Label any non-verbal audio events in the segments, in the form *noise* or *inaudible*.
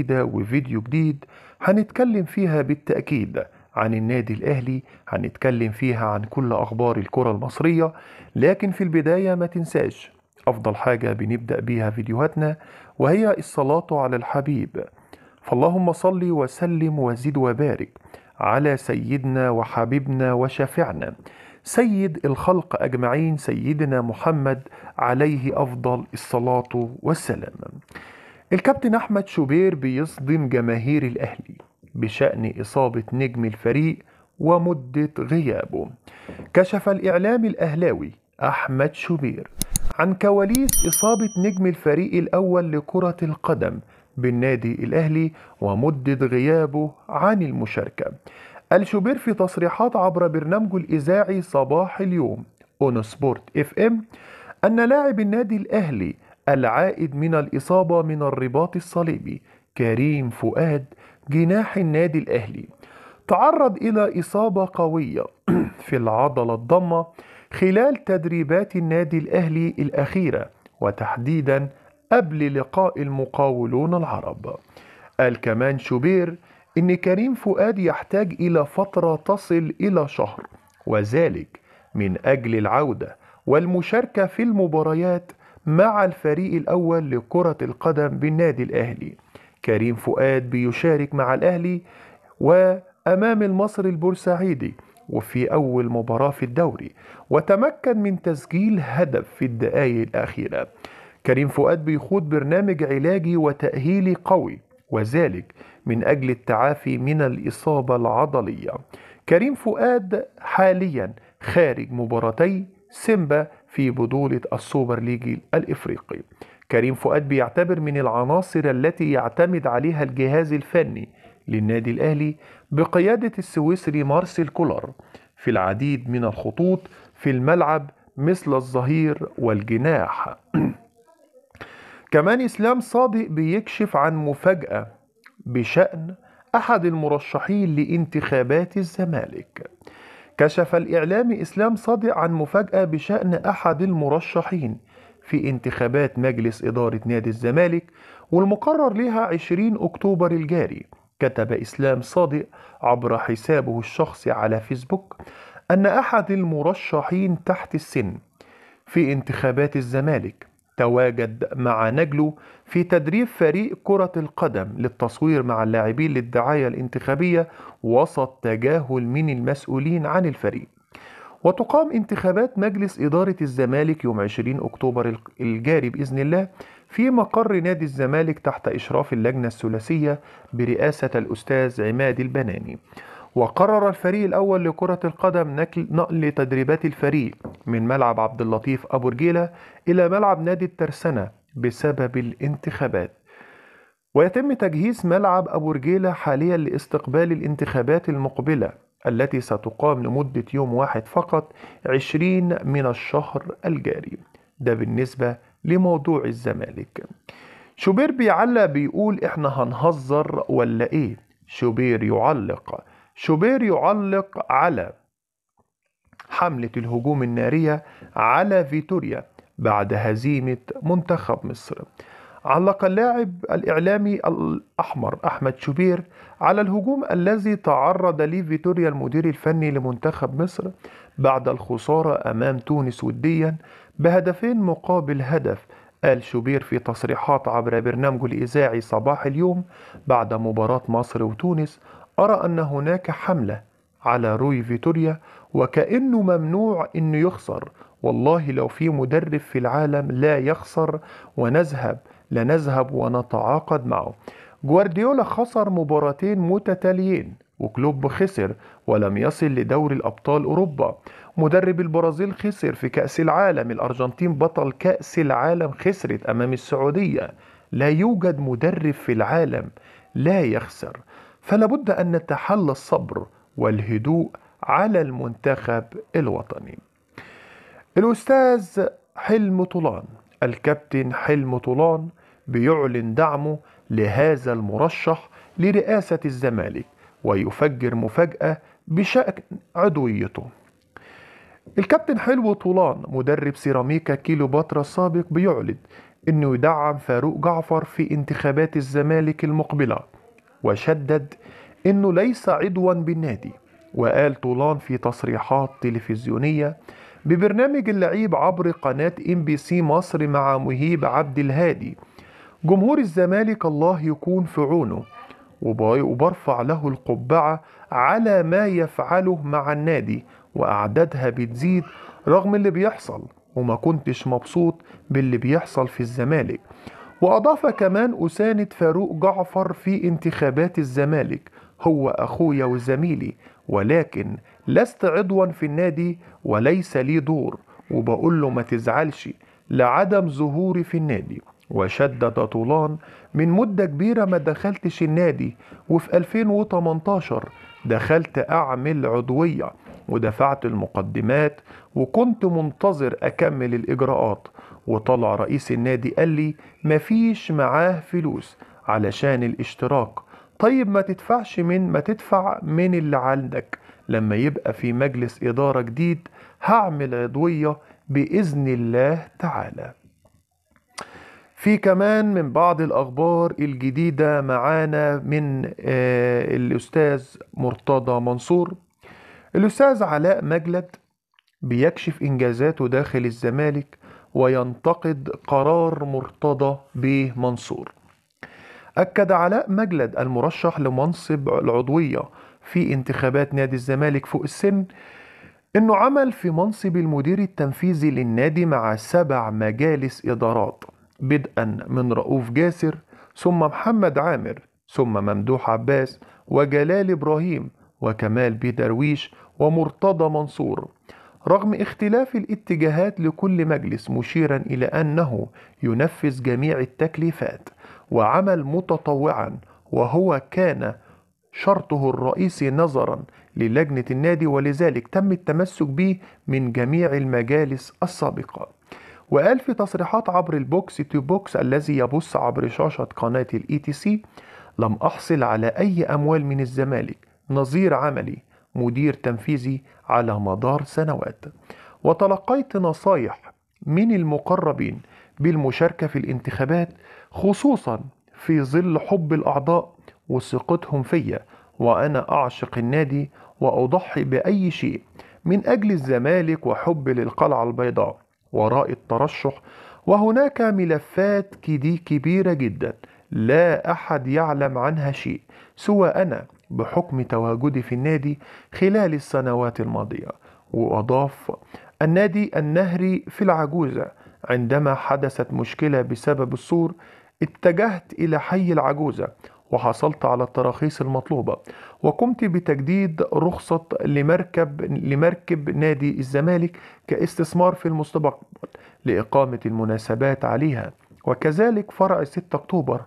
جديدة وفيديو جديد هنتكلم فيها بالتأكيد عن النادي الأهلي هنتكلم فيها عن كل أخبار الكرة المصرية لكن في البداية ما تنساش أفضل حاجة بنبدأ بيها فيديوهاتنا وهي الصلاة على الحبيب فاللهم صل وسلم وزد وبارك على سيدنا وحبيبنا وشافعنا سيد الخلق أجمعين سيدنا محمد عليه أفضل الصلاة والسلام الكابتن أحمد شوبير بيصدم جماهير الأهلي بشأن إصابة نجم الفريق ومدة غيابه كشف الإعلام الأهلاوي أحمد شوبير عن كواليس إصابة نجم الفريق الأول لكرة القدم بالنادي الأهلي ومدة غيابه عن المشاركة الشوبير في تصريحات عبر برنامجه الإذاعي صباح اليوم أون سبورت اف ام أن لاعب النادي الأهلي العائد من الإصابة من الرباط الصليبي كريم فؤاد جناح النادي الأهلي تعرض إلى إصابة قوية *clears throat* في العضلة الضمة خلال تدريبات النادي الأهلي الأخيرة وتحديدا قبل لقاء المقاولون العرب قال كمان شوبير إن كريم فؤاد يحتاج إلى فترة تصل إلى شهر وذلك من أجل العودة والمشاركة في المباريات مع الفريق الأول لكرة القدم بالنادي الأهلي كريم فؤاد بيشارك مع الأهلي وأمام المصري البورسعيدي وفي أول مباراة في الدوري وتمكن من تسجيل هدف في الدقايق الأخيرة كريم فؤاد بيخوض برنامج علاجي وتأهيلي قوي وذلك من أجل التعافي من الإصابة العضلية كريم فؤاد حاليا خارج مباراتي سيمبا في بطولة السوبر ليجي الإفريقي كريم فؤاد بيعتبر من العناصر التي يعتمد عليها الجهاز الفني للنادي الأهلي بقيادة السويسري مارسيل كولر في العديد من الخطوط في الملعب مثل الظهير والجناح *clears throat* كمان إسلام صادق بيكشف عن مفاجأة بشأن أحد المرشحين لانتخابات الزمالك كشف الإعلامي إسلام صادق عن مفاجأة بشأن أحد المرشحين في انتخابات مجلس إدارة نادي الزمالك والمقرر لها 20 أكتوبر الجاري كتب إسلام صادق عبر حسابه الشخصي على فيسبوك أن أحد المرشحين تحت السن في انتخابات الزمالك تواجد مع نجله في تدريب فريق كرة القدم للتصوير مع اللاعبين للدعاية الانتخابية وسط تجاهل من المسؤولين عن الفريق وتقام انتخابات مجلس إدارة الزمالك يوم 20 أكتوبر الجاري بإذن الله في مقر نادي الزمالك تحت إشراف اللجنة الثلاثية برئاسة الأستاذ عماد البناني وقرر الفريق الأول لكرة القدم نقل تدريبات الفريق من ملعب عبد اللطيف أبو رجيلة إلى ملعب نادي الترسنة بسبب الانتخابات ويتم تجهيز ملعب أبو رجيلة حاليا لاستقبال الانتخابات المقبلة التي ستقام لمدة يوم واحد فقط 20 من الشهر الجاري ده بالنسبة لموضوع الزمالك شوبير بيعلق بيقول احنا هنهزر ولا ايه شوبير يعلق شوبير يعلق على حملة الهجوم النارية على فيتوريا بعد هزيمة منتخب مصر علق اللاعب الإعلامي الأحمر أحمد شوبير على الهجوم الذي تعرض ليه فيتوريا المدير الفني لمنتخب مصر بعد الخسارة أمام تونس وديا بهدفين مقابل هدف قال شوبير في تصريحات عبر برنامجه الإذاعي صباح اليوم بعد مباراة مصر وتونس أرى أن هناك حملة على روي فيتوريا وكأنه ممنوع أنه يخسر والله لو في مدرب في العالم لا يخسر ونذهب لنذهب ونتعاقد معه جوارديولا خسر مباراتين متتاليين وكلوب خسر ولم يصل لدوري الأبطال أوروبا مدرب البرازيل خسر في كأس العالم الأرجنتين بطل كأس العالم خسرت أمام السعودية لا يوجد مدرب في العالم لا يخسر فلا بد أن نتحلى الصبر والهدوء على المنتخب الوطني الأستاذ حلم طولان الكابتن حلم طولان بيعلن دعمه لهذا المرشح لرئاسة الزمالك ويفجر مفاجأة بشأن عضويته الكابتن حلو طولان مدرب سيراميكا كيلوباترا السابق بيعلن انه يدعم فاروق جعفر في انتخابات الزمالك المقبله وشدد أنه ليس عضوا بالنادي وقال طولان في تصريحات تلفزيونية ببرنامج اللعيب عبر قناة ام بي سي مصر مع مهيب عبد الهادي جمهور الزمالك الله يكون في عونه وبرفع له القبعة على ما يفعله مع النادي وأعدادها بتزيد رغم اللي بيحصل وما كنتش مبسوط باللي بيحصل في الزمالك وأضاف كمان أساند فاروق جعفر في انتخابات الزمالك هو أخويا وزميلي ولكن لست عضوا في النادي وليس لي دور وبقول له ما تزعلش لعدم ظهوري في النادي وشدد طولان من مدة كبيرة ما دخلتش النادي وفي 2018 دخلت أعمل عضوية ودفعت المقدمات وكنت منتظر أكمل الإجراءات وطلع رئيس النادي قال لي مفيش معاه فلوس علشان الاشتراك طيب ما تدفعش من ما تدفع من اللي عندك لما يبقى في مجلس إدارة جديد هعمل عضوية بإذن الله تعالى في كمان من بعض الأخبار الجديدة معانا من آه، الأستاذ مرتضى منصور الأستاذ علاء مجلد بيكشف إنجازاته داخل الزمالك وينتقد قرار مرتضى بمنصور منصور أكد علاء مجلد المرشح لمنصب العضوية في انتخابات نادي الزمالك فوق السن انه عمل في منصب المدير التنفيذي للنادي مع سبع مجالس ادارات بدءا من رؤوف جاسر ثم محمد عامر ثم ممدوح عباس وجلال ابراهيم وكمال بيه درويش ومرتضى منصور رغم اختلاف الاتجاهات لكل مجلس مشيرا إلى أنه ينفذ جميع التكليفات وعمل متطوعا وهو كان شرطه الرئيسي نظرا للجنة النادي ولذلك تم التمسك به من جميع المجالس السابقة وقال في تصريحات عبر البوكس تو بوكس الذي يبث عبر شاشة قناة الاي تي e سي لم أحصل على أي أموال من الزمالك نظير عملي مدير تنفيذي على مدار سنوات وتلقيت نصايح من المقربين بالمشاركة في الانتخابات خصوصا في ظل حب الأعضاء وثقتهم فيا وأنا أعشق النادي وأضحي بأي شيء من أجل الزمالك وحب للقلعة البيضاء وراء الترشح وهناك ملفات كدي كبيرة جدا لا أحد يعلم عنها شيء سوى أنا بحكم تواجدي في النادي خلال السنوات الماضية وأضاف النادي النهري في العجوزة عندما حدثت مشكلة بسبب السور اتجهت إلى حي العجوزة وحصلت على التراخيص المطلوبة وقمت بتجديد رخصة لمركب لمركب نادي الزمالك كاستثمار في المستقبل لإقامة المناسبات عليها وكذلك فرع 6 أكتوبر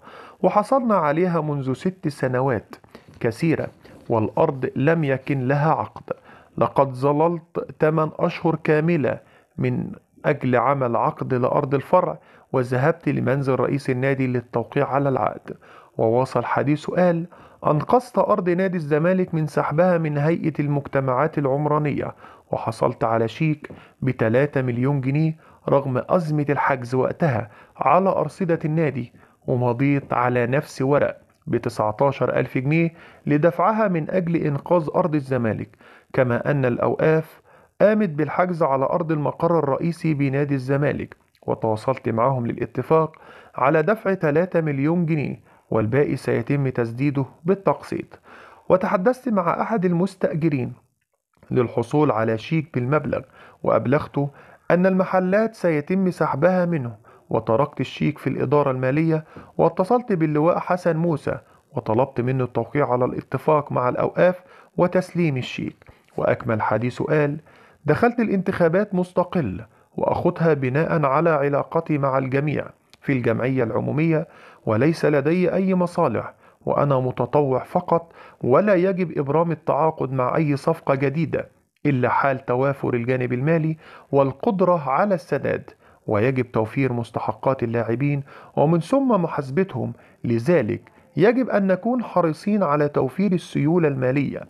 وحصلنا عليها منذ ست سنوات كثيرة والأرض لم يكن لها عقد لقد ظللت 8 أشهر كاملة من أجل عمل عقد لأرض الفرع وذهبت لمنزل رئيس النادي للتوقيع على العقد وواصل حديث قال أنقذت أرض نادي الزمالك من سحبها من هيئة المجتمعات العمرانية وحصلت على شيك بثلاثة مليون جنيه رغم أزمة الحجز وقتها على أرصدة النادي ومضيت على نفس ورق ب 19 ألف جنيه لدفعها من أجل إنقاذ أرض الزمالك كما أن الأوقاف قامت بالحجز على أرض المقر الرئيسي بنادي الزمالك وتواصلت معهم للاتفاق على دفع 3 مليون جنيه والباقي سيتم تسديده بالتقسيط وتحدثت مع أحد المستأجرين للحصول على شيك بالمبلغ وأبلغته أن المحلات سيتم سحبها منه وتركت الشيك في الإدارة المالية واتصلت باللواء حسن موسى وطلبت منه التوقيع على الاتفاق مع الأوقاف وتسليم الشيك وأكمل حديثه قال دخلت الانتخابات مستقل وأخذها بناء على علاقتي مع الجميع في الجمعية العمومية وليس لدي أي مصالح وأنا متطوع فقط ولا يجب إبرام التعاقد مع أي صفقة جديدة إلا حال توافر الجانب المالي والقدرة على السداد ويجب توفير مستحقات اللاعبين ومن ثم محاسبتهم لذلك يجب أن نكون حريصين على توفير السيولة المالية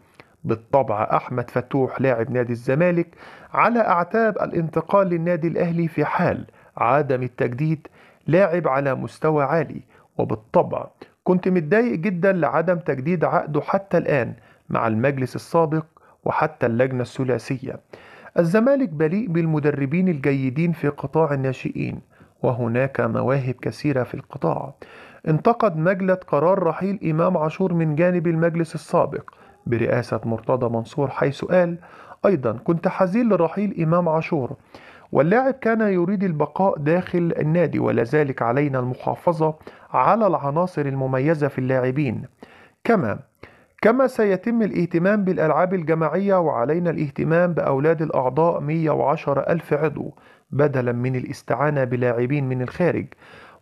بالطبع أحمد فتوح لاعب نادي الزمالك على أعتاب الانتقال للنادي الأهلي في حال عدم التجديد لاعب على مستوى عالي وبالطبع كنت متضايق جدا لعدم تجديد عقده حتى الآن مع المجلس السابق وحتى اللجنة الثلاثية الزمالك بليء بالمدربين الجيدين في قطاع الناشئين وهناك مواهب كثيرة في القطاع انتقد مجلة قرار رحيل إمام عاشور من جانب المجلس السابق برئاسة مرتضى منصور حيث قال أيضا كنت حزين لرحيل إمام عاشور واللاعب كان يريد البقاء داخل النادي ولذلك علينا المحافظة على العناصر المميزة في اللاعبين كما كما سيتم الاهتمام بالألعاب الجماعية وعلينا الاهتمام بأولاد الأعضاء 110 ألف عضو بدلا من الاستعانة بلاعبين من الخارج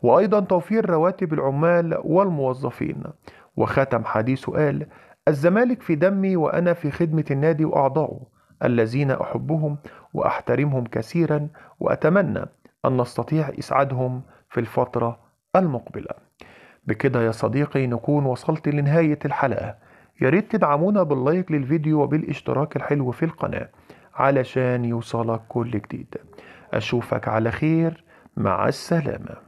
وأيضا توفير رواتب العمال والموظفين وختم حديثه قال الزمالك في دمي وأنا في خدمة النادي وأعضائه الذين أحبهم وأحترمهم كثيرا وأتمنى أن نستطيع إسعادهم في الفترة المقبلة بكده يا صديقي نكون وصلت لنهاية الحلقة ياريت تدعمونا باللايك للفيديو وبالاشتراك الحلو في القناة علشان يوصلك كل جديد أشوفك على خير مع السلامة